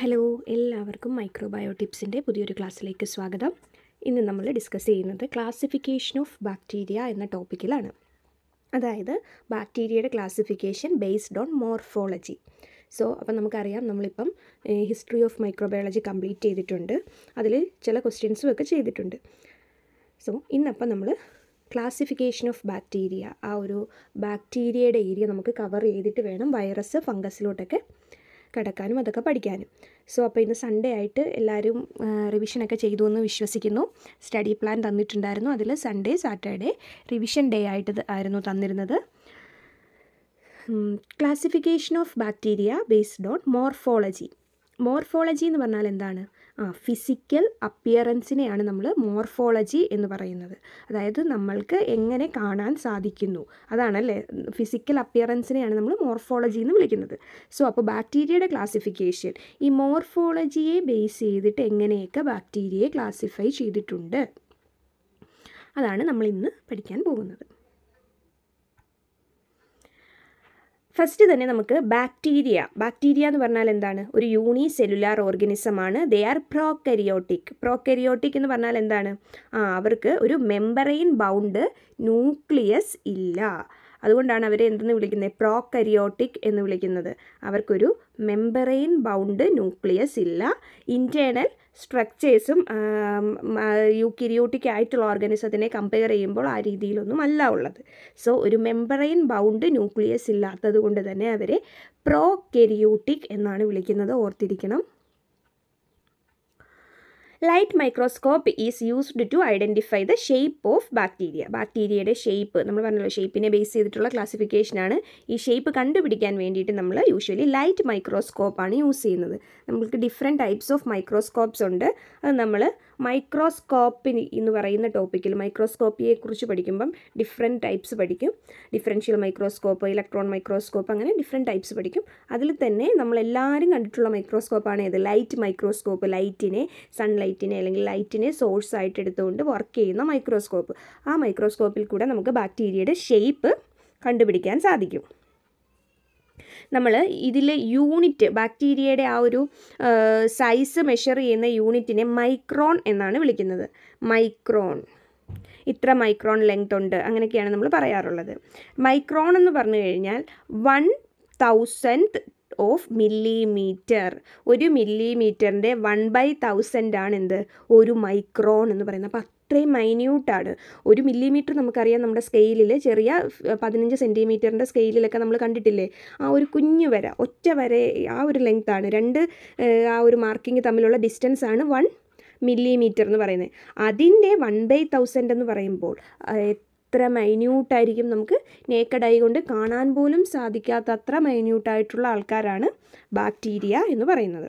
hello എല്ലാവർക്കും മൈക്രോബയോ ടിപ്സിൻ്റെ പുതിയൊരു ക്ലാസ്സിലേക്ക് സ്വാഗതം ഇന്ന് നമ്മൾ ഡിസ്കസ് ചെയ്യുന്നത് ക്ലാസിഫിക്കേഷൻ ഓഫ് ബാക്ടീരിയ എന്ന ടോപ്പിക്കിലാണ് അതായത് ബാക്ടീരിയയുടെ classification based on morphology so അപ്പം നമുക്കറിയാം നമ്മളിപ്പം ഹിസ്റ്ററി ഓഫ് മൈക്രോബയോളജി കംപ്ലീറ്റ് ചെയ്തിട്ടുണ്ട് അതിൽ ചില ക്വസ്റ്റ്യൻസും ഒക്കെ ചെയ്തിട്ടുണ്ട് സോ ഇന്നപ്പം നമ്മൾ ക്ലാസിഫിക്കേഷൻ ഓഫ് ബാക്ടീരിയ ആ ഒരു ബാക്ടീരിയയുടെ ഏരിയ നമുക്ക് കവർ ചെയ്തിട്ട് വേണം വൈറസ് ഫംഗസിലോട്ടൊക്കെ കിടക്കാനും അതൊക്കെ പഠിക്കാനും സോ അപ്പോൾ ഇന്ന് സൺഡേ ആയിട്ട് എല്ലാവരും റിവിഷനൊക്കെ ചെയ്തു എന്ന് വിശ്വസിക്കുന്നു സ്റ്റഡി പ്ലാൻ തന്നിട്ടുണ്ടായിരുന്നു അതിൽ സൺഡേ സാറ്റർഡേ റിവിഷൻ ഡേ ആയിട്ട് ആയിരുന്നു തന്നിരുന്നത് classification of bacteria based on morphology morphology എന്ന് പറഞ്ഞാൽ എന്താണ് ആ ഫിസിക്കൽ അപ്പിയറൻസിനെയാണ് നമ്മൾ മോർഫോളജി എന്ന് പറയുന്നത് അതായത് നമ്മൾക്ക് എങ്ങനെ കാണാൻ സാധിക്കുന്നു അതാണല്ലേ ഫിസിക്കൽ അപ്പിയറൻസിനെയാണ് നമ്മൾ മോർഫോളജി എന്ന് വിളിക്കുന്നത് സോ അപ്പോൾ ബാക്ടീരിയയുടെ ക്ലാസിഫിക്കേഷൻ ഈ മോർഫോളജിയെ ബേസ് ചെയ്തിട്ട് എങ്ങനെയൊക്കെ ബാക്ടീരിയയെ ക്ലാസിഫൈ ചെയ്തിട്ടുണ്ട് അതാണ് നമ്മൾ ഇന്ന് പഠിക്കാൻ പോകുന്നത് ഫസ്റ്റ് തന്നെ നമുക്ക് ബാക്ടീരിയ ബാക്ടീരിയ എന്ന് പറഞ്ഞാൽ എന്താണ് ഒരു യൂണി സെല്ലുലാർ ഓർഗനിസമാണ് ദേ ആർ പ്രോക്കരിയോട്ടിക് പ്രോക്കരിയോട്ടിക് എന്ന് പറഞ്ഞാൽ എന്താണ് ആ അവർക്ക് ഒരു മെമ്പറൈൻ ബൗണ്ട് ന്യൂക്ലിയസ് ഇല്ല അതുകൊണ്ടാണ് അവരെ എന്തെന്ന് വിളിക്കുന്നത് പ്രോക്കരിയോട്ടിക് എന്ന് വിളിക്കുന്നത് അവർക്കൊരു മെമ്പറൈൻ ബൗണ്ട് ന്യൂക്ലിയസ് ഇല്ല ഇൻറ്റേണൽ സ്ട്രക്ചേഴ്സും യൂക്കിരിയോട്ടിക് ആയിട്ടുള്ള ഓർഗനിസത്തിനെ കമ്പയർ ചെയ്യുമ്പോൾ ആ രീതിയിലൊന്നും അല്ല ഉള്ളത് സോ ഒരു മെമ്പറൈൻ ബൗണ്ട് ന്യൂക്ലിയസ് ഇല്ലാത്തത് കൊണ്ട് തന്നെ അവരെ പ്രോകരിയോട്ടിക് എന്നാണ് വിളിക്കുന്നത് ഓർത്തിരിക്കണം light microscope is used to identify the shape of bacteria ബാക്ടീരിയയുടെ ഷേപ്പ് നമ്മൾ പറഞ്ഞല്ലോ ഷേപ്പിനെ ബേസ് ചെയ്തിട്ടുള്ള ക്ലാസിഫിക്കേഷനാണ് ഈ ഷേപ്പ് കണ്ടുപിടിക്കാൻ വേണ്ടിയിട്ട് നമ്മൾ യൂഷ്വലി ലൈറ്റ് മൈക്രോസ്കോപ്പാണ് യൂസ് ചെയ്യുന്നത് നമുക്ക് ഡിഫറെൻറ്റ് ടൈപ്സ് ഓഫ് മൈക്രോസ്കോപ്സ് ഉണ്ട് അത് നമ്മൾ മൈക്രോസ്കോപ്പിന് എന്ന് പറയുന്ന ടോപ്പിക്കിൽ മൈക്രോസ്കോപ്പിയെ കുറിച്ച് പഠിക്കുമ്പം ഡിഫറെൻറ്റ് ടൈപ്സ് പഠിക്കും ഡിഫറൻഷ്യൽ മൈക്രോസ്കോപ്പ് ഇലക്ട്രോൺ മൈക്രോസ്കോപ്പ് അങ്ങനെ ഡിഫറെൻ്റ് ടൈപ്സ് പഠിക്കും അതിൽ തന്നെ നമ്മളെല്ലാവരും കണ്ടിട്ടുള്ള മൈക്രോസ്കോപ്പാണ് ഏത് ലൈറ്റ് മൈക്രോസ്കോപ്പ് ലൈറ്റിനെ സൺലൈറ്റ് ലൈറ്റിനെ അല്ലെങ്കിൽ ലൈറ്റിനെ സോഴ്സ് ആയിട്ട് എടുത്തുകൊണ്ട് വർക്ക് ചെയ്യുന്ന മൈക്രോസ്കോപ്പ് ആ മൈക്രോസ്കോപ്പിൽ കൂടെ നമുക്ക് ബാക്ടീരിയയുടെ ഷേപ്പ് കണ്ടുപിടിക്കാൻ സാധിക്കും നമ്മൾ ഇതിൽ യൂണിറ്റ് ബാക്ടീരിയയുടെ ആ ഒരു സൈസ് മെഷർ ചെയ്യുന്ന യൂണിറ്റിനെ മൈക്രോൺ എന്നാണ് വിളിക്കുന്നത് മൈക്രോൺ ഇത്ര മൈക്രോൺ ലെങ്ത് ഉണ്ട് അങ്ങനെയൊക്കെയാണ് നമ്മൾ പറയാറുള്ളത് മൈക്രോൺ എന്ന് പറഞ്ഞു കഴിഞ്ഞാൽ വൺ തൗസൻഡ് ഓഫ് മില്ലിമീറ്റർ ഒരു മില്ലിമീറ്ററിൻ്റെ വൺ ബൈ തൗസൻഡാണ് എന്ത് ഒരു മൈക്രോൺ എന്ന് പറയുന്നത് അപ്പോൾ അത്രയും മൈന്യൂട്ടാണ് ഒരു മില്ലിമീറ്റർ നമുക്കറിയാം നമ്മുടെ സ്കെയിലിൽ ചെറിയ പതിനഞ്ച് സെൻറ്റിമീറ്ററിൻ്റെ സ്കെയിലൊക്കെ നമ്മൾ കണ്ടിട്ടില്ലേ ആ ഒരു കുഞ്ഞു വര ഒറ്റ വരെ ആ ഒരു ലെങ്ത്താണ് രണ്ട് ആ ഒരു മാർക്കിംഗ് തമ്മിലുള്ള ഡിസ്റ്റൻസ് ആണ് വൺ മില്ലിമീറ്റർ എന്ന് പറയുന്നത് അതിൻ്റെ വൺ ബൈ തൗസൻഡ് എന്ന് പറയുമ്പോൾ അത്ര മൈന്യൂട്ടായിരിക്കും നമുക്ക് നേക്കഡ് ഐ കൊണ്ട് കാണാൻ പോലും സാധിക്കാത്ത അത്ര മൈന്യൂട്ടായിട്ടുള്ള ആൾക്കാരാണ് ബാക്ടീരിയ എന്ന് പറയുന്നത്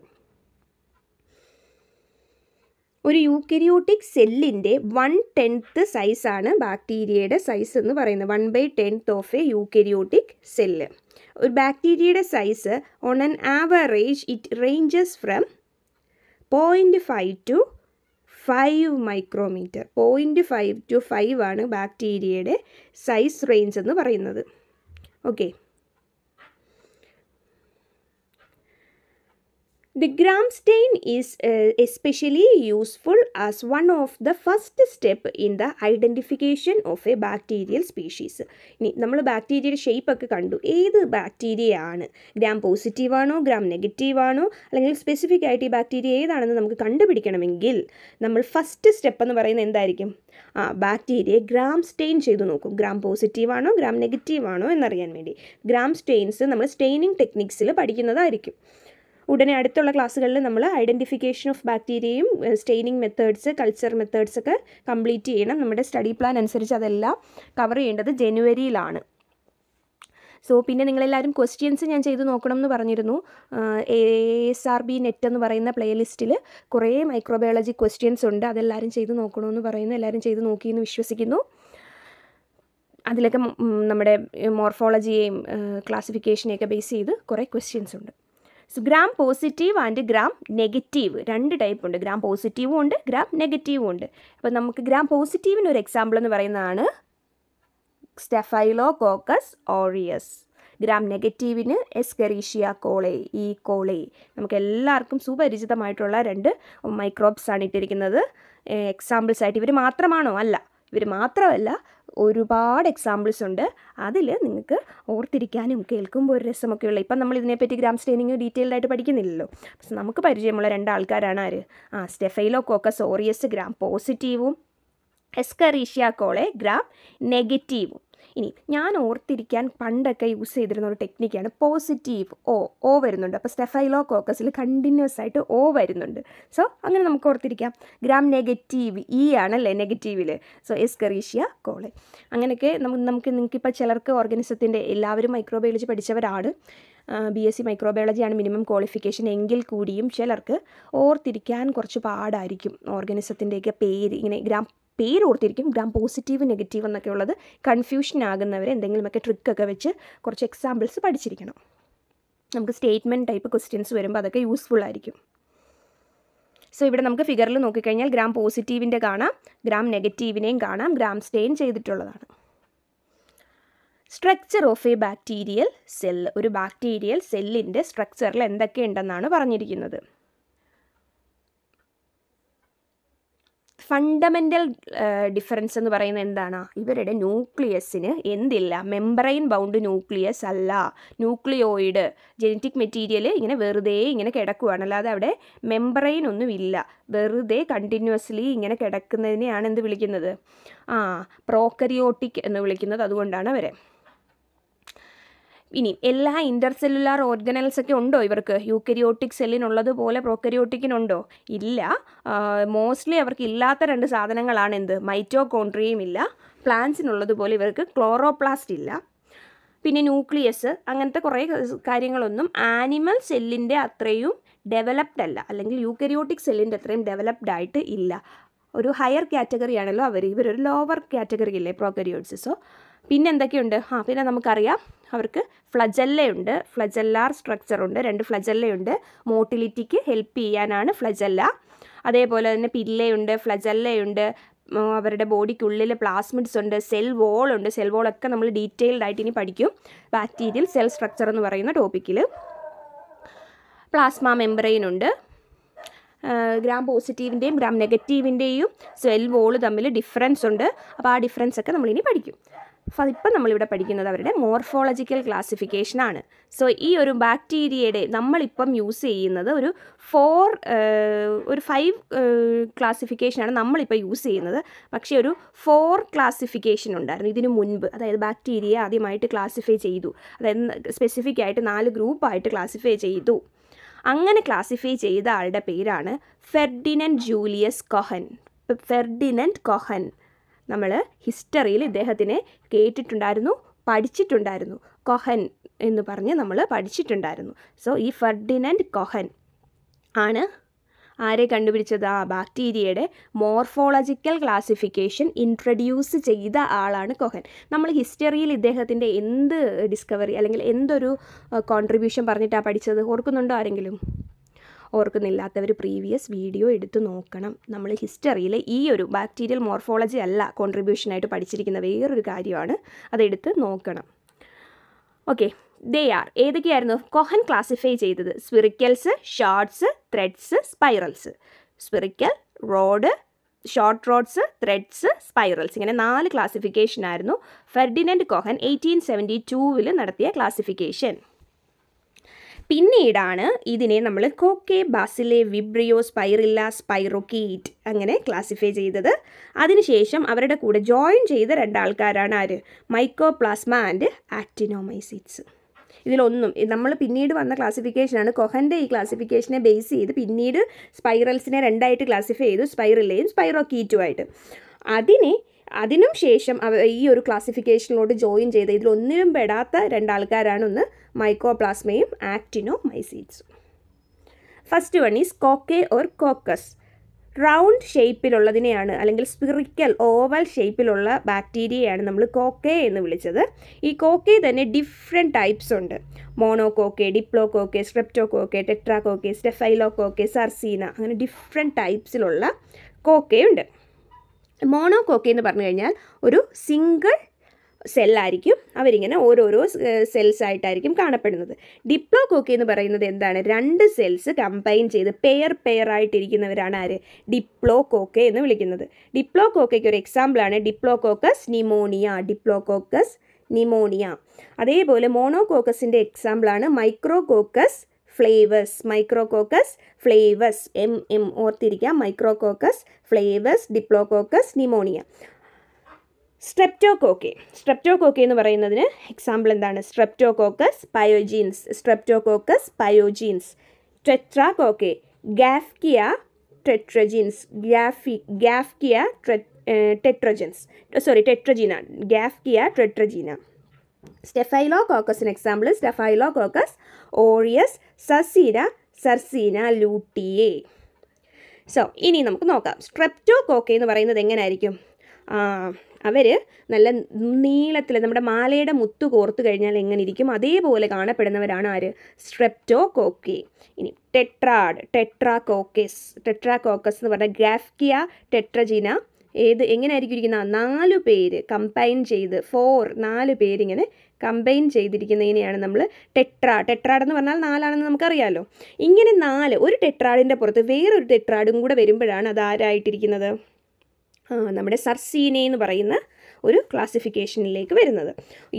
ഒരു യൂക്കരിയോട്ടിക് സെല്ലിൻ്റെ വൺ ടെൻത്ത് സൈസാണ് ബാക്ടീരിയയുടെ സൈസ് എന്ന് പറയുന്നത് one by tenth of a eukaryotic cell ഒരു ബാക്ടീരിയയുടെ size on an average it ranges from point five to five micrometre point five to five ആണ് ബാക്ടീരിയയുടെ സൈസ് റേഞ്ച് എന്ന് പറയുന്നത് okay the gram stain is especially useful as one of the first step in the identification of a bacterial species ഇനി നമ്മൾ ബാക്ടീരിയയുടെ ഒക്കെ കണ്ടു ഏത് ബാക്ടീരിയയാണ് ഗ്രാം പോസിറ്റീവ് ആണോ ഗ്രാം നെഗറ്റീവ് ആണോ അല്ലെങ്കിൽ സ്പെസിഫിക് ആയിട്ട് ഈ ബാക്ടീരിയ ഏതാണെന്ന് നമുക്ക് കണ്ടുപിടിക്കണമെങ്കിൽ നമ്മൾ ഫസ്റ്റ് സ്റ്റെപ്പ് എന്ന് പറയുന്നത് എന്തായിരിക്കും ആ ബാക്ടീരിയയെ ഗ്രാം സ്റ്റെയിൻ ചെയ്തു നോക്കും ഗ്രാം പോസിറ്റീവ് ആണോ ഗ്രാം നെഗറ്റീവ് ആണോ എന്നറിയാൻ വേണ്ടി ഗ്രാം സ്റ്റെയിൻസ് നമ്മൾ സ്റ്റെയിനിങ് ടെക്നിക്സിൽ പഠിക്കുന്നതായിരിക്കും ഉടനെ അടുത്തുള്ള ക്ലാസ്സുകളിൽ നമ്മൾ ഐഡൻറ്റിഫിക്കേഷൻ ഓഫ് ബാക്ടീരിയയും സ്റ്റെയിനിങ് മെത്തേഡ്സ് കൾച്ചർ മെത്തേഡ്സ് ഒക്കെ കംപ്ലീറ്റ് ചെയ്യണം നമ്മുടെ സ്റ്റഡി പ്ലാൻ അനുസരിച്ച് അതെല്ലാം കവർ ചെയ്യേണ്ടത് ജനുവരിയിലാണ് സോ പിന്നെ നിങ്ങളെല്ലാവരും ക്വസ്റ്റ്യൻസ് ഞാൻ ചെയ്ത് നോക്കണം എന്ന് പറഞ്ഞിരുന്നു A S R B net എന്ന് പറയുന്ന പ്ലേലിസ്റ്റിൽ കുറേ മൈക്രോബയോളജി ക്വസ്റ്റ്യൻസ് ഉണ്ട് അതെല്ലാവരും ചെയ്ത് നോക്കണമെന്ന് പറയുന്നു എല്ലാവരും ചെയ്ത് നോക്കിയെന്ന് വിശ്വസിക്കുന്നു അതിലൊക്കെ നമ്മുടെ മോർഫോളജിയെയും ക്ലാസിഫിക്കേഷനെയൊക്കെ ബേസ് ചെയ്ത് കുറേ ക്വസ്റ്റ്യൻസ് ഉണ്ട് gram positive and gram negative രണ്ട് ടൈപ്പ് ഉണ്ട് ഗ്രാം പോസിറ്റീവും ഉണ്ട് ഗ്രാം നെഗറ്റീവും ഉണ്ട് അപ്പോൾ നമുക്ക് ഗ്രാം പോസിറ്റീവിന് ഒരു എക്സാമ്പിൾ എന്ന് പറയുന്നതാണ് സ്റ്റെഫൈലോ കോക്കസ് ഓറിയസ് ഗ്രാം നെഗറ്റീവിന് എസ്കെറീഷ്യ കോളെ ഈ കോളെ നമുക്ക് എല്ലാവർക്കും സുപരിചിതമായിട്ടുള്ള രണ്ട് മൈക്രോബ്സ് ആണ് ഇട്ടിരിക്കുന്നത് എക്സാമ്പിൾസ് ആയിട്ട് ഇവർ മാത്രമാണോ അല്ല ഇവർ മാത്രമല്ല ഒരുപാട് എക്സാമ്പിൾസ് ഉണ്ട് അതിൽ നിങ്ങൾക്ക് ഓർത്തിരിക്കാനും കേൾക്കുമ്പോൾ ഒരു രസമൊക്കെയുള്ള ഇപ്പം നമ്മൾ ഇതിനെപ്പറ്റി ഗ്രാം സ്റ്റെയിനിങ് ഡീറ്റെയിൽഡ് ആയിട്ട് പഠിക്കുന്നില്ലല്ലോ പക്ഷെ നമുക്ക് പരിചയമുള്ള രണ്ടാൾക്കാരാണ് ആര് ആ സ്റ്റെഫൈലോ കോക്കസ് ഓറിയസ് ഗ്രാം പോസിറ്റീവും എസ്കറീഷ്യ കോളെ ഗ്രാം നെഗറ്റീവും ഇനി ഞാൻ ഓർത്തിരിക്കാൻ പണ്ടൊക്കെ യൂസ് ചെയ്തിരുന്ന ഒരു ടെക്നിക്കാണ് പോസിറ്റീവ് ഓ ഓ വരുന്നുണ്ട് അപ്പോൾ സ്റ്റെഫൈലോ കോക്കസിൽ കണ്ടിന്യൂസ് ആയിട്ട് ഓ വരുന്നുണ്ട് സോ അങ്ങനെ നമുക്ക് ഓർത്തിരിക്കാം ഗ്രാം നെഗറ്റീവ് ഇ ആണല്ലേ നെഗറ്റീവിൽ സോ കറീഷ്യ കോളെ അങ്ങനെയൊക്കെ നമുക്ക് നമുക്ക് നിങ്ങൾക്കിപ്പോൾ ചിലർക്ക് ഓർഗനിസത്തിൻ്റെ എല്ലാവരും മൈക്രോബയോളജി പഠിച്ചവരാണ് ബി എസ് സി മൈക്രോബയോളജിയാണ് മിനിമം ക്വാളിഫിക്കേഷൻ എങ്കിൽ കൂടിയും ചിലർക്ക് ഓർത്തിരിക്കാൻ കുറച്ച് പാടായിരിക്കും ഓർഗനിസത്തിൻ്റെയൊക്കെ പേര് ഇങ്ങനെ ഗ്രാം ഓർത്തിരിക്കും ഗ്രാം പോസിറ്റീവ് നെഗറ്റീവ് എന്നൊക്കെ ഉള്ളത് കൺഫ്യൂഷൻ ആകുന്നവർ എന്തെങ്കിലുമൊക്കെ ട്രിക്കൊക്കെ വെച്ച് കുറച്ച് എക്സാമ്പിൾസ് പഠിച്ചിരിക്കണം നമുക്ക് സ്റ്റേറ്റ്മെൻറ്റ് ടൈപ്പ് ക്വസ്റ്റ്യൻസ് വരുമ്പോൾ അതൊക്കെ യൂസ്ഫുൾ ആയിരിക്കും സോ ഇവിടെ നമുക്ക് ഫിഗറിൽ നോക്കിക്കഴിഞ്ഞാൽ ഗ്രാം പോസിറ്റീവിൻ്റെ കാണാം ഗ്രാം നെഗറ്റീവിനെയും കാണാം ഗ്രാം സ്റ്റെയിൻ ചെയ്തിട്ടുള്ളതാണ് structure of a bacterial cell ഒരു ബാക്ടീരിയൽ സെല്ലിൻ്റെ സ്ട്രക്ചറിൽ എന്തൊക്കെയുണ്ടെന്നാണ് പറഞ്ഞിരിക്കുന്നത് ഫണ്ടമെൻ്റൽ ഡിഫറൻസ് എന്ന് പറയുന്നത് എന്താണ് ഇവരുടെ ന്യൂക്ലിയസിന് എന്തില്ല മെമ്പറൈൻ ബൗണ്ട് ന്യൂക്ലിയസ് അല്ല ന്യൂക്ലിയോയിഡ് ജനറ്റിക് മെറ്റീരിയൽ ഇങ്ങനെ വെറുതെ ഇങ്ങനെ കിടക്കുകയാണ് അല്ലാതെ അവിടെ മെമ്പറൈൻ ഒന്നുമില്ല വെറുതെ കണ്ടിന്യൂസ്ലി ഇങ്ങനെ കിടക്കുന്നതിനെയാണ് എന്ത് വിളിക്കുന്നത് ആ പ്രോക്കരിയോട്ടിക് എന്ന് വിളിക്കുന്നത് അതുകൊണ്ടാണ് അവരെ ഇനി എല്ലാ ഇൻ്റർസെല്ലുലാർ ഓർഗനൽസ് ഒക്കെ ഉണ്ടോ ഇവർക്ക് യൂക്കരിയോട്ടിക് പോലെ പ്രോക്കരിയോട്ടിക്കിനുണ്ടോ ഇല്ല മോസ്റ്റ്ലി അവർക്ക് ഇല്ലാത്ത രണ്ട് സാധനങ്ങളാണ് എന്ത് മൈറ്റോകോൺട്രിയയും ഇല്ല പ്ലാന്റ്സിനുള്ളതുപോലെ ഇവർക്ക് ക്ലോറോപ്ലാസ്റ്റ് ഇല്ല പിന്നെ ന്യൂക്ലിയസ് അങ്ങനത്തെ കുറേ കാര്യങ്ങളൊന്നും ആനിമൽ സെല്ലിൻ്റെ അത്രയും ഡെവലപ്ഡ് അല്ല അല്ലെങ്കിൽ യൂക്കരിയോട്ടിക് സെല്ലിൻ്റെ അത്രയും ഡെവലപ്ഡ് ആയിട്ട് ഇല്ല ഒരു ഹയർ കാറ്റഗറി ആണല്ലോ അവർ ഇവരൊരു ലോവർ കാറ്റഗറി ഇല്ലേ പ്രോക്കരിയോട്സ് സോ പിന്നെ എന്തൊക്കെയുണ്ട് ആ പിന്നെ നമുക്കറിയാം അവർക്ക് ഫ്ലജല്ലയുണ്ട് ഫ്ലജല്ലാർ സ്ട്രക്ചറുണ്ട് രണ്ട് ഫ്ലജല്ലയുണ്ട് മോട്ടിലിറ്റിക്ക് ഹെൽപ്പ് ചെയ്യാനാണ് ഫ്ലജല്ല അതേപോലെ തന്നെ പില്ലയുണ്ട് ഫ്ലജല്ലയുണ്ട് അവരുടെ ബോഡിക്കുള്ളിൽ പ്ലാസ്മിഡ്സ് ഉണ്ട് സെൽ വോൾ ഉണ്ട് സെൽ വോളൊക്കെ നമ്മൾ ഡീറ്റെയിൽഡ് ആയിട്ട് ഇനി പഠിക്കും ബാക്ടീരിയൽ സെൽ സ്ട്രക്ചർ എന്ന് പറയുന്ന ടോപ്പിക്കിൽ പ്ലാസ്മ മെമ്പറൈൻ ഉണ്ട് ഗ്രാം പോസിറ്റീവിൻ്റെയും ഗ്രാം നെഗറ്റീവിൻ്റെയും സെൽ വോൾ തമ്മിൽ ഡിഫറൻസ് ഉണ്ട് അപ്പോൾ ആ ഡിഫറൻസ് ഒക്കെ നമ്മളിനി പഠിക്കും ഇപ്പം നമ്മളിവിടെ പഠിക്കുന്നത് അവരുടെ മോർഫോളജിക്കൽ ക്ലാസിഫിക്കേഷനാണ് സോ ഈ ഒരു ബാക്ടീരിയയുടെ നമ്മളിപ്പം യൂസ് ചെയ്യുന്നത് ഒരു ഫോർ ഒരു ഫൈവ് ക്ലാസിഫിക്കേഷനാണ് നമ്മളിപ്പോൾ യൂസ് ചെയ്യുന്നത് പക്ഷേ ഒരു ഫോർ ക്ലാസിഫിക്കേഷൻ ഉണ്ടായിരുന്നു ഇതിനു മുൻപ് അതായത് ബാക്ടീരിയ ആദ്യമായിട്ട് ക്ലാസിഫൈ ചെയ്തു അതായത് സ്പെസിഫിക് ആയിട്ട് നാല് ഗ്രൂപ്പായിട്ട് ക്ലാസിഫൈ ചെയ്തു അങ്ങനെ ക്ലാസിഫൈ ചെയ്ത ആളുടെ പേരാണ് Ferdinand Julius Cohn Ferdinand Cohn നമ്മൾ ഹിസ്റ്ററിയിൽ ഇദ്ദേഹത്തിനെ കേട്ടിട്ടുണ്ടായിരുന്നു പഠിച്ചിട്ടുണ്ടായിരുന്നു കൊഹൻ എന്ന് പറഞ്ഞ് നമ്മൾ പഠിച്ചിട്ടുണ്ടായിരുന്നു സോ ഈ ഫെർഡിനൻഡ് കൊഹൻ ആണ് ആരെ കണ്ടുപിടിച്ചത് ആ ബാക്ടീരിയയുടെ മോർഫോളജിക്കൽ ക്ലാസിഫിക്കേഷൻ ഇൻട്രൊഡ്യൂസ് ചെയ്ത ആളാണ് കൊഹൻ നമ്മൾ ഹിസ്റ്ററിയിൽ ഇദ്ദേഹത്തിൻ്റെ എന്ത് ഡിസ്കവറി അല്ലെങ്കിൽ എന്തൊരു കോൺട്രിബ്യൂഷൻ പറഞ്ഞിട്ടാണ് പഠിച്ചത് ഓർക്കുന്നുണ്ടോ ആരെങ്കിലും ഓർക്കുന്നില്ലാത്തവർ പ്രീവിയസ് വീഡിയോ എടുത്തു നോക്കണം നമ്മൾ ഹിസ്റ്ററിയിൽ ഈ ഒരു ബാക്ടീരിയൽ മോർഫോളജി അല്ല കോൺട്രിബ്യൂഷനായിട്ട് പഠിച്ചിരിക്കുന്ന വേറൊരു കാര്യമാണ് അതെടുത്ത് നോക്കണം ഓക്കെ ദേ ആർ ഏതൊക്കെയായിരുന്നു കൊഹൻ ക്ലാസിഫൈ ചെയ്തത് sphericals shorts threads spirals spherical rod short rods threads spirals ഇങ്ങനെ നാല് ക്ലാസിഫിക്കേഷൻ ആയിരുന്നു ഫെർഡിനൻഡ് കോഹൻ എയ്റ്റീൻ സെവൻറ്റി ടൂവിൽ നടത്തിയ ക്ലാസിഫിക്കേഷൻ പിന്നീടാണ് ഇതിനെ നമ്മൾ cocci bacilli vibrio spirilla spirochete അങ്ങനെ ക്ലാസിഫൈ ചെയ്തത് അതിനുശേഷം അവരുടെ കൂടെ ജോയിൻ ചെയ്ത രണ്ടാൾക്കാരാണ് ആര് മൈക്കോപ്ലാസ്മ ആൻഡ് ആക്ടിനോമൈസിറ്റ്സ് ഇതിലൊന്നും നമ്മൾ പിന്നീട് വന്ന ക്ലാസിഫിക്കേഷനാണ് കൊഹൻ്റെ ഈ ക്ലാസിഫിക്കേഷനെ ബേസ് ചെയ്ത് പിന്നീട് സ്പൈറൽസിനെ രണ്ടായിട്ട് ക്ലാസിഫൈ ചെയ്തു സ്പൈറില്ലയും സ്പൈറോക്കീറ്റുമായിട്ട് അതിനെ അതിനും ശേഷം അവ ഈ ഒരു ക്ലാസിഫിക്കേഷനിലോട്ട് ജോയിൻ ചെയ്ത് ഇതിലൊന്നിനും പെടാത്ത രണ്ടാൾക്കാരാണ് ഒന്ന് മൈക്കോപ്ലാസ്മയും ആക്ടിനോ മൈസീറ്റ്സും first one is cocci or coccus round ഷേപ്പിലുള്ളതിനെയാണ് അല്ലെങ്കിൽ സ്പിറിക്കൽ ഓവൽ ഷേപ്പിലുള്ള ബാക്ടീരിയയാണ് നമ്മൾ കോക്കെ എന്ന് വിളിച്ചത് ഈ കോക്കെ തന്നെ ഡിഫറെൻറ്റ് ടൈപ്സ് ഉണ്ട് monococci diplococci streptococci tetracocci staphylococci sarcina അങ്ങനെ ഡിഫറെൻറ്റ് ടൈപ്സിലുള്ള കോക്കെയുണ്ട് ഉണ്ട് മോണോകോക്ക എന്ന് പറഞ്ഞു കഴിഞ്ഞാൽ ഒരു സിംഗിൾ സെല്ലായിരിക്കും അവരിങ്ങനെ ഓരോരോ സെൽസ് ആയിട്ടായിരിക്കും കാണപ്പെടുന്നത് ഡിപ്ലോ കോക്കി എന്ന് പറയുന്നത് എന്താണ് രണ്ട് സെൽസ് കമ്പൈൻ ചെയ്ത് പെയർ പെയർ ആയിട്ടിരിക്കുന്നവരാണ് ആര് ഡിപ്ലോ കോക്ക എന്ന് വിളിക്കുന്നത് ഡിപ്ലോ കോക്കയ്ക്ക് ഒരു എക്സാമ്പിളാണ് diplococcus pneumoniae diplococcus pneumoniae അതേപോലെ മോണോകോക്കസിൻ്റെ എക്സാമ്പിളാണ് micrococcus flavus micrococcus flavus M M ഓർത്തിരിക്കുക micrococcus flavus diplococcus pneumoniae streptococci streptococci എന്ന് പറയുന്നതിന് എക്സാമ്പിൾ എന്താണ് സ്ട്രെപ്റ്റോകോക്കസ് പയോജീൻസ് സ്ട്രെപ്റ്റോകോക്കസ് പയോജീൻസ് ട്രെട്രാകോക്കെ gaffkya tetragenus gaffkya tetra tetragenus sorry tetragena gaffkya tetragena സ്റ്റെഫൈലോ കോക്കസിന് example staphylo caucus aureus sarcina sarcina lutea so ഇനി നമുക്ക് നോക്കാം സ്ട്രെപ്റ്റോ എന്ന് പറയുന്നത് എങ്ങനെയായിരിക്കും അവർ നല്ല നീളത്തിൽ നമ്മുടെ മാലയുടെ മുത്തു കോർത്തു കഴിഞ്ഞാൽ എങ്ങനെ ഇരിക്കും അതേപോലെ കാണപ്പെടുന്നവരാണ് ആര് സ്ട്രെപ്റ്റോ ഇനി tetrad tetracoccus tetracoccus എന്ന് പറഞ്ഞാൽ ഗ്രാഫ്കിയ ടെട്രജിന ഏത് എങ്ങനെയായിരിക്കും ഇരിക്കുന്ന നാല് പേര് കമ്പൈൻ ചെയ്ത് ഫോർ നാല് പേരിങ്ങനെ കമ്പൈൻ ചെയ്തിരിക്കുന്നതിനെയാണ് നമ്മൾ ടെട്രാ ടെട്രാഡ് എന്ന് പറഞ്ഞാൽ നാലാണെന്ന് നമുക്കറിയാമല്ലോ ഇങ്ങനെ നാല് ഒരു ടെട്രാഡിൻ്റെ പുറത്ത് വേറൊരു ടെട്രാഡും കൂടെ വരുമ്പോഴാണ് അത് ആരായിട്ടിരിക്കുന്നത് നമ്മുടെ സർസീനെ എന്ന് പറയുന്ന ഒരു ക്ലാസിഫിക്കേഷനിലേക്ക് വരുന്നത്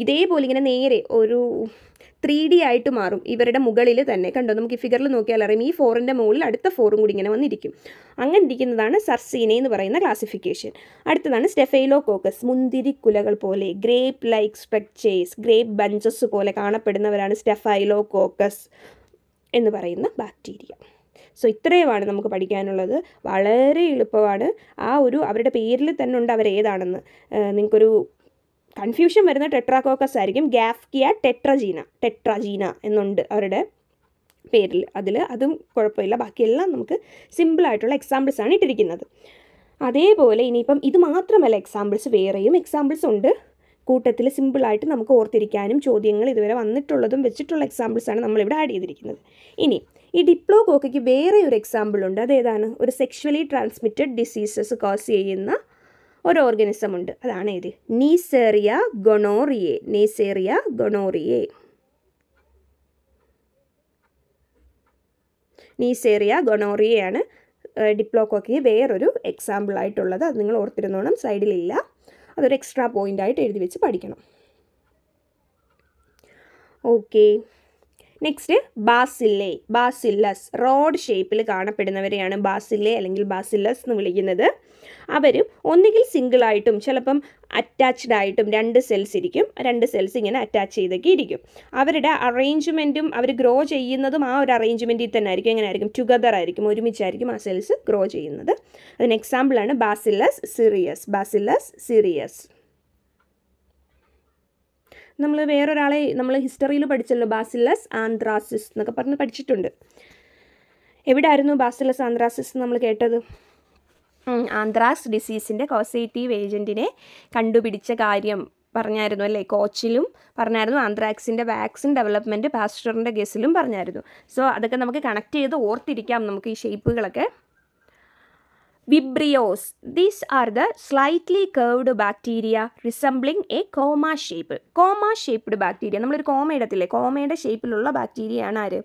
ഇതേപോലെ ഇങ്ങനെ നേരെ ഒരു ത്രീ ഡി ആയിട്ട് മാറും ഇവരുടെ മുകളിൽ തന്നെ കണ്ടോ നമുക്ക് ഈ ഫിഗറിൽ നോക്കിയാൽ അറിയാം ഈ ഫോറിൻ്റെ മുകളിൽ അടുത്ത ഫോറും കൂടി ഇങ്ങനെ വന്നിരിക്കും അങ്ങനെ ഇരിക്കുന്നതാണ് സർസീനെ എന്ന് പറയുന്ന ക്ലാസിഫിക്കേഷൻ അടുത്തതാണ് സ്റ്റെഫൈലോ കോക്കസ് മുന്തിരിക്കുലകൾ പോലെ grape like structures grape bunches പോലെ കാണപ്പെടുന്നവരാണ് സ്റ്റെഫൈലോ കോക്കസ് എന്ന് പറയുന്ന ബാക്ടീരിയ സോ ഇത്രയുമാണ് നമുക്ക് പഠിക്കാനുള്ളത് വളരെ എളുപ്പമാണ് ആ ഒരു അവരുടെ പേരിൽ തന്നെ ഉണ്ട് അവരേതാണെന്ന് നിങ്ങൾക്കൊരു കൺഫ്യൂഷൻ വരുന്ന ടെട്രാകോക്കസ് ആയിരിക്കും ഗാഫ്കിയ ടെട്രജീന ടെട്രജീന എന്നുണ്ട് അവരുടെ പേരിൽ അതിൽ അതും കുഴപ്പമില്ല ബാക്കിയെല്ലാം നമുക്ക് സിമ്പിളായിട്ടുള്ള എക്സാമ്പിൾസാണ് ഇട്ടിരിക്കുന്നത് അതേപോലെ ഇനിയിപ്പം ഇത് മാത്രമല്ല എക്സാമ്പിൾസ് വേറെയും എക്സാമ്പിൾസ് ഉണ്ട് കൂട്ടത്തിൽ സിമ്പിളായിട്ട് നമുക്ക് ഓർത്തിരിക്കാനും ചോദ്യങ്ങൾ ഇതുവരെ വന്നിട്ടുള്ളതും വെച്ചിട്ടുള്ള എക്സാമ്പിൾസാണ് നമ്മളിവിടെ ആഡ് ചെയ്തിരിക്കുന്നത് ഇനി ഈ ഡിപ്ലോ കോക്കയ്ക്ക് വേറെ ഒരു എക്സാമ്പിൾ ഉണ്ട് അതേതാണ് ഒരു സെക്ഷലി ട്രാൻസ്മിറ്റഡ് ഡിസീസസ് കോസ് ചെയ്യുന്ന ഒരു ഓർഗനിസം ഉണ്ട് അതാണ് ഏത് നീസേറിയ ഗൊണോറിയെ നീസേറിയ ഗൊണോറിയെ നീസേറിയ ഗൊണോറിയയാണ് ഡിപ്ലോക്കോക്കിയെ വേറൊരു എക്സാമ്പിൾ ആയിട്ടുള്ളത് അത് നിങ്ങൾ ഓർത്തിരുന്നോണം സൈഡിലില്ല അതൊരു എക്സ്ട്രാ ആയിട്ട് എഴുതി വെച്ച് പഠിക്കണം okay next bacilli bacillus rod ഷേപ്പിൽ കാണപ്പെടുന്നവരെയാണ് ബാസില്ലേ അല്ലെങ്കിൽ ബാസില്ലസ് എന്ന് വിളിക്കുന്നത് അവരും ഒന്നുകിൽ സിംഗിളായിട്ടും ചിലപ്പം അറ്റാച്ച്ഡ് ആയിട്ടും രണ്ട് സെൽസ് ഇരിക്കും രണ്ട് സെൽസ് ഇങ്ങനെ അറ്റാച്ച് ചെയ്തൊക്കെ ഇരിക്കും അവരുടെ അറേഞ്ച്മെൻറ്റും അവർ ഗ്രോ ചെയ്യുന്നതും ആ ഒരു അറേഞ്ച്മെൻറ്റിൽ തന്നെ ആയിരിക്കും എങ്ങനെ ആയിരിക്കും ടുഗദർ ആയിരിക്കും ഒരുമിച്ചായിരിക്കും ആ സെൽസ് ഗ്രോ ചെയ്യുന്നത് അതിന് എക്സാമ്പിളാണ് ബാസില്ലസ് സിറിയസ് ബാസില്ലസ് സിറിയസ് നമ്മൾ വേറൊരാളെ നമ്മൾ ഹിസ്റ്ററിയിൽ പഠിച്ചല്ലോ ബാസില്ലസ് ആന്ത്രാസിസ് എന്നൊക്കെ പറഞ്ഞ് പഠിച്ചിട്ടുണ്ട് എവിടെയായിരുന്നു ബാസില്ലസ് ആന്ത്രാസിസ് നമ്മൾ കേട്ടത് ആന്ത്രാസ് ഡിസീസിൻ്റെ കോസേറ്റീവ് ഏജൻറ്റിനെ കണ്ടുപിടിച്ച കാര്യം പറഞ്ഞായിരുന്നു അല്ലേ കോച്ചിലും പറഞ്ഞായിരുന്നു ആന്ത്രാക്സിൻ്റെ വാക്സിൻ ഡെവലപ്മെൻറ്റ് പാസ്റ്ററിൻ്റെ കേസിലും പറഞ്ഞായിരുന്നു സോ അതൊക്കെ നമുക്ക് കണക്ട് ചെയ്ത് ഓർത്തിരിക്കാം നമുക്ക് ഈ ഷേപ്പുകളൊക്കെ vibrios these are the slightly curved bacteria resembling a comma shape comma shaped bacteria നമ്മളൊരു കോമ ഇടത്തില്ലേ കോമയുടെ ഷേപ്പിലുള്ള ബാക്ടീരിയയാണ് ആര്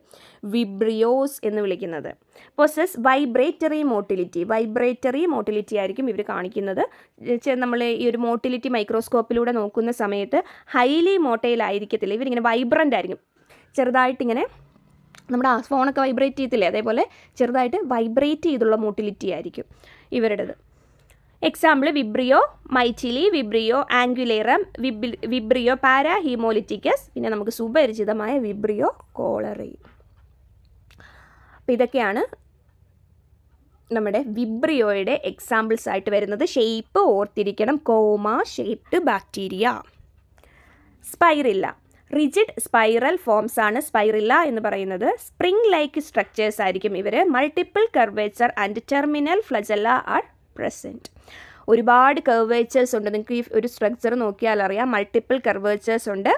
വിബ്രിയോസ് എന്ന് വിളിക്കുന്നത് possess vibratory motility vibratory motility ആയിരിക്കും ഇവർ കാണിക്കുന്നത് നമ്മൾ ഈ ഒരു മോട്ടിലിറ്റി മൈക്രോസ്കോപ്പിലൂടെ നോക്കുന്ന സമയത്ത് ഹൈലി മോട്ടൈൽ ആയിരിക്കത്തില്ല ഇവരിങ്ങനെ വൈബ്രൻ്റ് ആയിരിക്കും ചെറുതായിട്ടിങ്ങനെ നമ്മുടെ ഫോണൊക്കെ വൈബ്രേറ്റ് ചെയ്യത്തില്ലേ അതേപോലെ ചെറുതായിട്ട് വൈബ്രേറ്റ് ചെയ്തുള്ള മോട്ടിലിറ്റി ആയിരിക്കും ഇവരുടേത് എക്സാമ്പിൾ വിബ്രിയോ മൈച്ചിലി vibrio anguillarum vibrio parahaemolyticus പിന്നെ നമുക്ക് സുപരിചിതമായ വിബ്രിയോ കോളറി അപ്പം ഇതൊക്കെയാണ് നമ്മുടെ വിബ്രിയോയുടെ എക്സാമ്പിൾസ് ആയിട്ട് വരുന്നത് ഷേപ്പ് ഓർത്തിരിക്കണം comma shaped bacteria spirilla rigid spiral forms ആണ് സ്പൈറില്ല എന്ന് പറയുന്നത് സ്പ്രിംഗ് ലൈക്ക് സ്ട്രക്ചേഴ്സ് ആയിരിക്കും ഇവർ multiple curvature and terminal flagella are present ഒരുപാട് കർവേച്ചേഴ്സ് ഉണ്ട് നിങ്ങൾക്ക് ഈ ഒരു സ്ട്രക്ചർ നോക്കിയാൽ അറിയാം മൾട്ടിപ്പിൾ കർവേച്ചേഴ്സ് ഉണ്ട്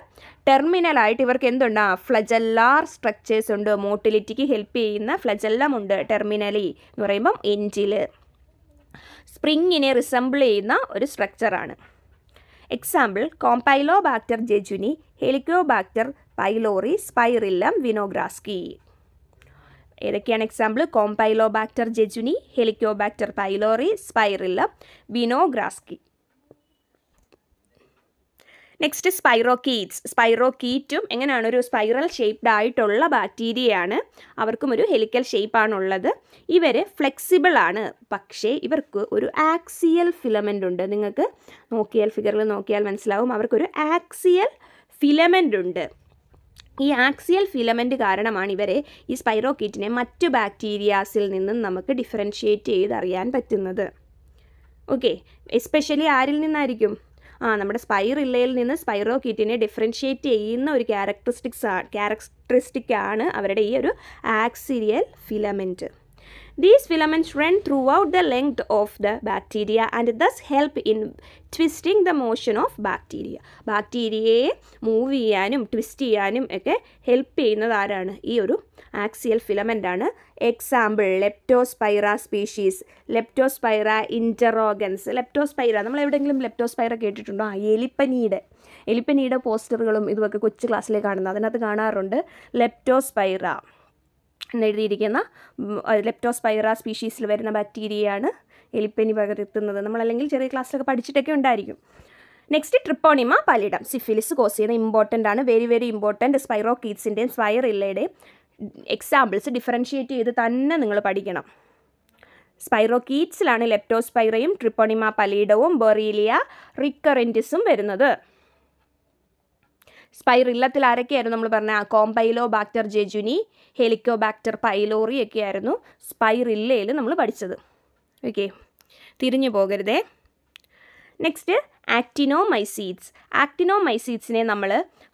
ടെർമിനൽ ആയിട്ട് ഇവർക്ക് എന്തുണ്ട് ആ ഫ്ലജല്ലാർ സ്ട്രക്ചേഴ്സ് ഉണ്ട് മോട്ടിലിറ്റിക്ക് ഹെൽപ്പ് ചെയ്യുന്ന ഫ്ലജെല്ലാം ഉണ്ട് ടെർമിനലി എന്ന് പറയുമ്പം എൻജിൽ സ്പ്രിങ്ങിനെ റിസംബിൾ ചെയ്യുന്ന ഒരു സ്ട്രക്ചറാണ് example campylobacter jejuni helicobacter pylori spirillum winogradskyi ഏതൊക്കെയാണ് example campylobacter jejuni helicobacter pylori spirillum winogradskyi next spirochetes സ്പൈറോകീറ്റും എങ്ങനെയാണ് ഒരു സ്പൈറൽ ഷേപ്ഡ് ആയിട്ടുള്ള ബാക്ടീരിയയാണ് അവർക്കും ഒരു ഹെലിക്കൽ ഷേപ്പാണുള്ളത് ഇവർ ഫ്ലെക്സിബിൾ ആണ് പക്ഷേ ഇവർക്ക് ഒരു ആക്സിയൽ ഫിലമെൻ്റ് ഉണ്ട് നിങ്ങൾക്ക് നോക്കിയാൽ ഫിഗറിൽ നോക്കിയാൽ മനസ്സിലാവും അവർക്കൊരു ആക്സിയൽ ഫിലമെൻ്റ് ഉണ്ട് ഈ ആക്സിയൽ ഫിലമെൻ്റ് കാരണമാണ് ഇവരെ ഈ സ്പൈറോകീറ്റിനെ മറ്റു ബാക്ടീരിയാസിൽ നിന്നും നമുക്ക് ഡിഫറൻഷ്യേറ്റ് ചെയ്തറിയാൻ പറ്റുന്നത് ഓക്കെ എസ്പെഷ്യലി ആരിൽ നിന്നായിരിക്കും നമ്മുടെ സ്പൈറില്ലയിൽ നിന്ന് സ്പൈറോ കിറ്റിനെ ഡിഫറൻഷ്യേറ്റ് ചെയ്യുന്ന ഒരു ക്യാരക്ടറിസ്റ്റിക്സ് ക്യാരക്ടറിസ്റ്റിക് ആണ് അവരുടെ ഈ ഒരു axial filament These filaments run throughout the length of the bacteria and thus help in twisting the motion of bacteria ബാക്ടീരിയയെ മൂവ് ചെയ്യാനും ട്വിസ്റ്റ് ചെയ്യാനും ഒക്കെ ഹെൽപ്പ് ചെയ്യുന്നത് ആരാണ് ഈ ഒരു ആക്സിയൽ ആണ് example leptospira species leptospira interrogans leptospira നമ്മൾ എവിടെയെങ്കിലും ലെപ്റ്റോസ്പൈറ കേട്ടിട്ടുണ്ടോ ആ എലിപ്പനിയുടെ എലിപ്പനിയുടെ പോസ്റ്ററുകളും ഇതുമൊക്കെ കൊച്ചു ക്ലാസ്സിലേ കാണുന്നത് അതിനകത്ത് കാണാറുണ്ട് ലെപ്റ്റോസ്പൈറ എന്നെഴുതിയിരിക്കുന്ന ലെപ്റ്റോസ്പൈറ സ്പീഷീസിൽ വരുന്ന ബാക്ടീരിയയാണ് എലിപ്പനി പകർത്തുന്നത് നമ്മളല്ലെങ്കിൽ ചെറിയ ക്ലാസ്സിലൊക്കെ പഠിച്ചിട്ടൊക്കെ ഉണ്ടായിരിക്കും next treponema pallidum syphilis cause ചെയ്യുന്ന ഇമ്പോർട്ടൻ്റ് ആണ് വെരി വെരി ഇമ്പോർട്ടൻറ്റ് സ്പൈറോ കീറ്റ്സിൻ്റെയും സ്പൈറില്ലയുടെയും എക്സാമ്പിൾസ് ഡിഫറൻഷിയേറ്റ് ചെയ്ത് തന്നെ നിങ്ങൾ പഠിക്കണം സ്പൈറോ സ്പൈറോകീറ്റ്സിലാണ് ലെപ്റ്റോസ്പൈറയും ട്രിപ്പോണിമ പലീഡവും ബെറീലിയ റിക്കറൻറ്റിസും വരുന്നത് സ്പൈറില്ലത്തിൽ ആരൊക്കെയായിരുന്നു നമ്മൾ പറഞ്ഞ കോംപൈലോ ബാക്ടർ ജെജുനി ഹെലിക്കോ ബാക്ടർ പൈലോറി ഒക്കെയായിരുന്നു സ്പൈറില്ലയിൽ നമ്മൾ പഠിച്ചത് ഓക്കെ തിരിഞ്ഞു പോകരുതേ നെക്സ്റ്റ് ആക്ടിനോമൈസീഡ്സ് ആക്ടിനോമൈസീഡ്സിനെ നമ്മൾ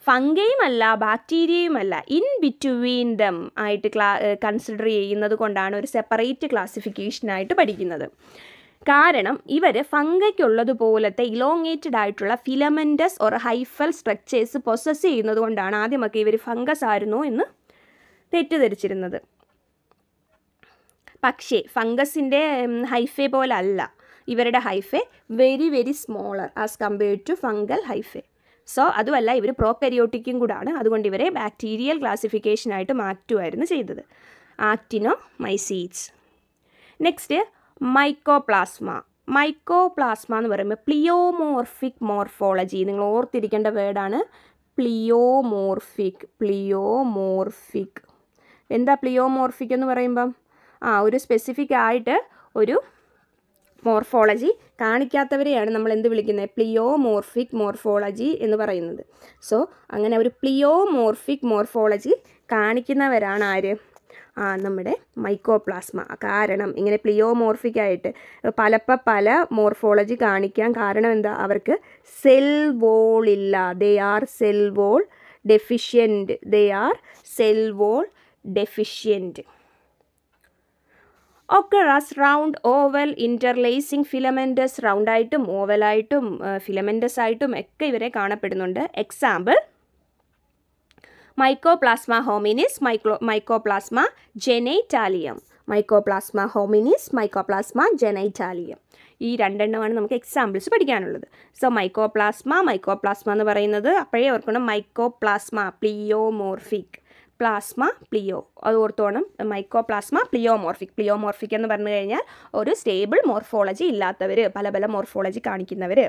ഫംഗയുമല്ല ബാക്ടീരിയയുമല്ല ഇൻ ബിറ്റ്വീൻ ദം ആയിട്ട് ക്ലാ കൺസിഡർ ചെയ്യുന്നത് കൊണ്ടാണ് ഒരു സെപ്പറേറ്റ് ക്ലാസിഫിക്കേഷനായിട്ട് പഠിക്കുന്നത് കാരണം ഇവർ ഫംഗയ്ക്കുള്ളതുപോലത്തെ ഇലോങ്ങേറ്റഡ് ആയിട്ടുള്ള filamentous or hyphal structures possess ചെയ്യുന്നത് കൊണ്ടാണ് ആദ്യമൊക്കെ ഇവർ ഫംഗസ് ആയിരുന്നു എന്ന് തെറ്റിദ്ധരിച്ചിരുന്നത് പക്ഷേ ഫംഗസിൻ്റെ ഹൈഫേ പോലെ അല്ല ഇവരുടെ hyphae very very smaller as compared to fungal hyphae so അതുമല്ല ഇവർ പ്രോക്കരിയോട്ടിക്കും കൂടാണ് അതുകൊണ്ട് ഇവരെ ബാക്ടീരിയൽ ക്ലാസിഫിക്കേഷനായിട്ട് മാറ്റുമായിരുന്നു ചെയ്തത് actinomycetes next mycoplasma mycoplasma എന്ന് പറയുമ്പോൾ പ്ലിയോമോർഫിക് മോർഫോളജി നിങ്ങൾ ഓർത്തിരിക്കേണ്ട വേർഡാണ് പ്ലിയോമോർഫിക് പ്ലിയോമോർഫിക് എന്താ പ്ലിയോമോർഫിക് എന്ന് പറയുമ്പം ആ ഒരു സ്പെസിഫിക് ആയിട്ട് ഒരു മോർഫോളജി കാണിക്കാത്തവരെയാണ് നമ്മൾ എന്ത് വിളിക്കുന്നത് പ്ലിയോമോർഫിക് മോർഫോളജി എന്ന് പറയുന്നത് സോ അങ്ങനെ ഒരു പ്ലിയോമോർഫിക് മോർഫോളജി കാണിക്കുന്നവരാണ് ആര് നമ്മുടെ മൈക്കോപ്ലാസ്മ കാരണം ഇങ്ങനെ ആയിട്ട് പലപ്പ പല മോർഫോളജി കാണിക്കാൻ കാരണം എന്താ അവർക്ക് സെൽ വോൾ ഇല്ല they are cell wall deficient they are cell wall deficient occur as round oval interlacing filamentous റൗണ്ടായിട്ടും ഓവലായിട്ടും ഫിലമെൻറ്റസ് ആയിട്ടും ഒക്കെ ഇവരെ കാണപ്പെടുന്നുണ്ട് example mycoplasma hominis micro mycoplasma genitalium mycoplasma hominis mycoplasma genitalium ഈ രണ്ടെണ്ണമാണ് നമുക്ക് എക്സാമ്പിൾസ് പഠിക്കാനുള്ളത് സോ മൈക്കോപ്ലാസ്മ മൈക്കോപ്ലാസ്മ എന്ന് പറയുന്നത് അപ്പോഴേ ഓർക്കണം മൈക്കോപ്ലാസ്മ പ്ലിയോമോർഫിക് പ്ലാസ്മ പ്ലിയോ അത് ഓർത്തോണം മൈക്കോപ്ലാസ്മ പ്ലിയോമോർഫിക് പ്ലിയോമോർഫിക് എന്ന് പറഞ്ഞു കഴിഞ്ഞാൽ ഒരു സ്റ്റേബിൾ മോർഫോളജി ഇല്ലാത്തവർ പല പല മോർഫോളജി കാണിക്കുന്നവർ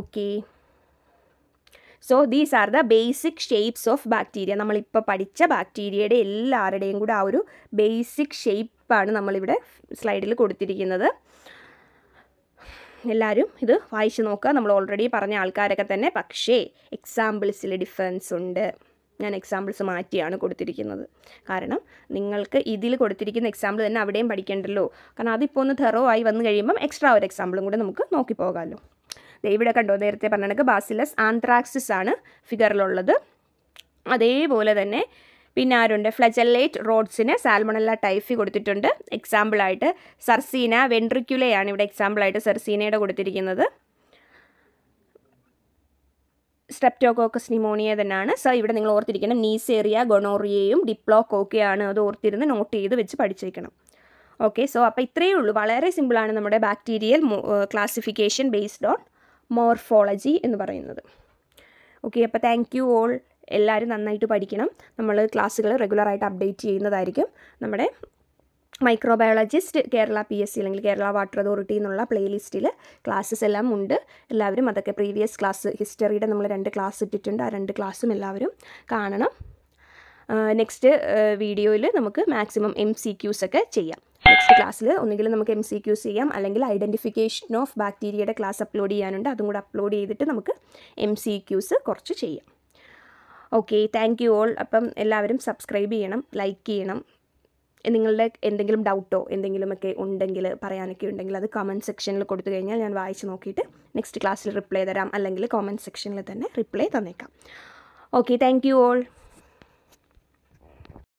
okay so these are the basic shapes of bacteria നമ്മളിപ്പോൾ പഠിച്ച ബാക്ടീരിയയുടെ എല്ലാവരുടെയും കൂടെ ആ ഒരു ബേസിക് ഷേപ്പാണ് നമ്മളിവിടെ സ്ലൈഡിൽ കൊടുത്തിരിക്കുന്നത് എല്ലാവരും ഇത് വായിച്ചു നോക്കുക നമ്മൾ ഓൾറെഡി പറഞ്ഞ ആൾക്കാരൊക്കെ തന്നെ പക്ഷേ എക്സാമ്പിൾസിൽ ഡിഫറൻസ് ഉണ്ട് ഞാൻ എക്സാമ്പിൾസ് മാറ്റിയാണ് കൊടുത്തിരിക്കുന്നത് കാരണം നിങ്ങൾക്ക് ഇതിൽ കൊടുത്തിരിക്കുന്ന എക്സാമ്പിൾ തന്നെ അവിടെയും പഠിക്കേണ്ടല്ലോ കാരണം അതിപ്പോൾ ഒന്ന് തെറോ ആയി വന്നു കഴിയുമ്പം എക്സ്ട്രാ ഒരു എക്സാമ്പിളും കൂടെ നമുക്ക് നോക്കി പോകാമല്ലോ ഇവിടെ കണ്ടോ നേരത്തെ പറഞ്ഞ കണക്ക് ബാസിലസ് ആന്ത്രാക്സിസ് ആണ് ഫിഗറിലുള്ളത് അതേപോലെ തന്നെ പിന്നെ ആരുണ്ട് ഫ്ലജല്ലേറ്റ് റോഡ്സിന് സാൽമണല്ല ടൈഫി കൊടുത്തിട്ടുണ്ട് എക്സാമ്പിളായിട്ട് സർസീന വെൻട്രിക്യുലയാണ് ഇവിടെ എക്സാമ്പിളായിട്ട് സർസീനയുടെ കൊടുത്തിരിക്കുന്നത് സ്ട്രെപ്റ്റോകോക്കസ് ന്യൂമോണിയ തന്നെയാണ് സോ ഇവിടെ നിങ്ങൾ ഓർത്തിരിക്കണം നീസേറിയ ഗൊണോറിയയും ഡിപ്ലോക്കോക്കെയാണ് അത് ഓർത്തിരുന്ന് നോട്ട് ചെയ്ത് വെച്ച് പഠിച്ചേക്കണം ഓക്കെ സോ അപ്പോൾ ഇത്രയേ ഉള്ളൂ വളരെ സിമ്പിളാണ് നമ്മുടെ bacterial classification based on morphology എന്ന് പറയുന്നത് ഓക്കെ അപ്പോൾ താങ്ക് യു ഓൾ എല്ലാവരും നന്നായിട്ട് പഠിക്കണം നമ്മൾ ക്ലാസ്സുകൾ റെഗുലറായിട്ട് അപ്ഡേറ്റ് ചെയ്യുന്നതായിരിക്കും നമ്മുടെ microbiologist Kerala P S C അല്ലെങ്കിൽ കേരള വാട്ടർ അതോറിറ്റി എന്നുള്ള പ്ലേലിസ്റ്റിൽ ക്ലാസ്സസ് എല്ലാം ഉണ്ട് എല്ലാവരും അതൊക്കെ പ്രീവിയസ് ക്ലാസ് ഹിസ്റ്ററിയുടെ നമ്മൾ രണ്ട് ക്ലാസ് ഇട്ടിട്ടുണ്ട് ആ രണ്ട് ക്ലാസ്സും എല്ലാവരും കാണണം നെക്സ്റ്റ് വീഡിയോയിൽ നമുക്ക് മാക്സിമം എം സി ക്യൂസ് ഒക്കെ ചെയ്യാം നെക്സ്റ്റ് ക്ലാസ്സിൽ ഒന്നുകിൽ നമുക്ക് എം സി ക്യൂസ് ചെയ്യാം അല്ലെങ്കിൽ ഐഡൻറ്റിഫിക്കേഷൻ ഓഫ് ബാക്ടീരിയയുടെ ക്ലാസ് അപ്ലോഡ് ചെയ്യാനുണ്ട് അതും കൂടെ അപ്ലോഡ് ചെയ്തിട്ട് നമുക്ക് എം സി ക്യൂസ് കുറച്ച് ചെയ്യാം ഓക്കെ താങ്ക് യു ഓൾ അപ്പം എല്ലാവരും സബ്സ്ക്രൈബ് ചെയ്യണം ലൈക്ക് ചെയ്യണം നിങ്ങളുടെ എന്തെങ്കിലും ഡൗട്ടോ എന്തെങ്കിലുമൊക്കെ ഉണ്ടെങ്കിൽ പറയാനൊക്കെ ഉണ്ടെങ്കിൽ അത് കമൻറ്റ് സെക്ഷനിൽ കൊടുത്തു കഴിഞ്ഞാൽ ഞാൻ വായിച്ച് നോക്കിയിട്ട് നെക്സ്റ്റ് ക്ലാസ്സിൽ റിപ്ലൈ തരാം അല്ലെങ്കിൽ കോമൻറ്റ് സെക്ഷനിൽ തന്നെ റിപ്ലൈ തന്നേക്കാം ഓക്കെ താങ്ക് യു ഓൾ